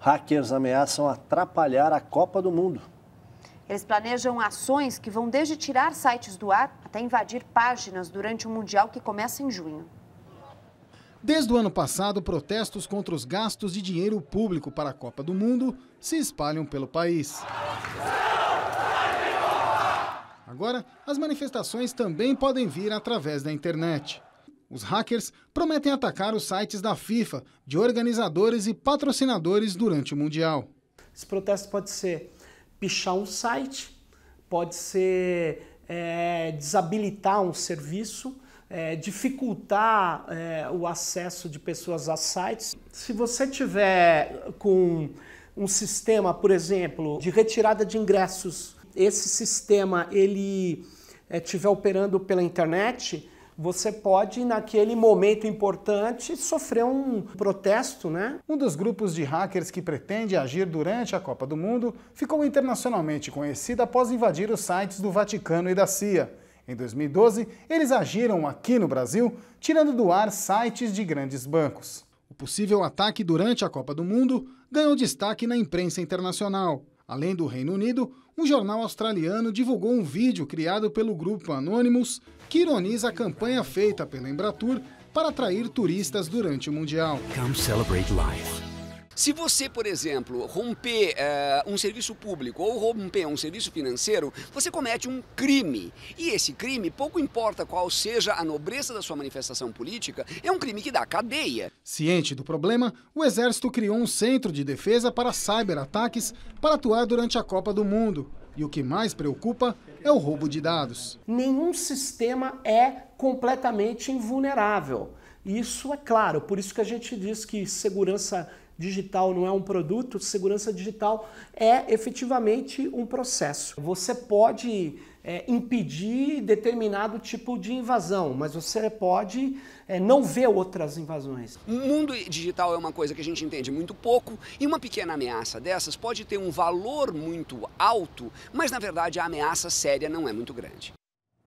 Hackers ameaçam atrapalhar a Copa do Mundo. Eles planejam ações que vão desde tirar sites do ar até invadir páginas durante o Mundial que começa em junho. Desde o ano passado, protestos contra os gastos de dinheiro público para a Copa do Mundo se espalham pelo país. Agora, as manifestações também podem vir através da internet. Os hackers prometem atacar os sites da FIFA, de organizadores e patrocinadores durante o Mundial. Esse protesto pode ser pichar um site, pode ser é, desabilitar um serviço, é, dificultar é, o acesso de pessoas a sites. Se você tiver com um sistema, por exemplo, de retirada de ingressos, esse sistema ele estiver é, operando pela internet, você pode, naquele momento importante, sofrer um protesto, né? Um dos grupos de hackers que pretende agir durante a Copa do Mundo ficou internacionalmente conhecido após invadir os sites do Vaticano e da CIA. Em 2012, eles agiram aqui no Brasil, tirando do ar sites de grandes bancos. O possível ataque durante a Copa do Mundo ganhou destaque na imprensa internacional. Além do Reino Unido, um jornal australiano divulgou um vídeo criado pelo grupo Anonymous que ironiza a campanha feita pela Embratur para atrair turistas durante o Mundial. Come celebrate life. Se você, por exemplo, romper uh, um serviço público ou romper um serviço financeiro, você comete um crime. E esse crime, pouco importa qual seja a nobreza da sua manifestação política, é um crime que dá cadeia. Ciente do problema, o Exército criou um centro de defesa para cyberataques para atuar durante a Copa do Mundo. E o que mais preocupa é o roubo de dados. Nenhum sistema é completamente invulnerável. Isso é claro, por isso que a gente diz que segurança digital não é um produto, segurança digital é efetivamente um processo. Você pode é, impedir determinado tipo de invasão, mas você pode é, não ver outras invasões. O mundo digital é uma coisa que a gente entende muito pouco e uma pequena ameaça dessas pode ter um valor muito alto, mas na verdade a ameaça séria não é muito grande.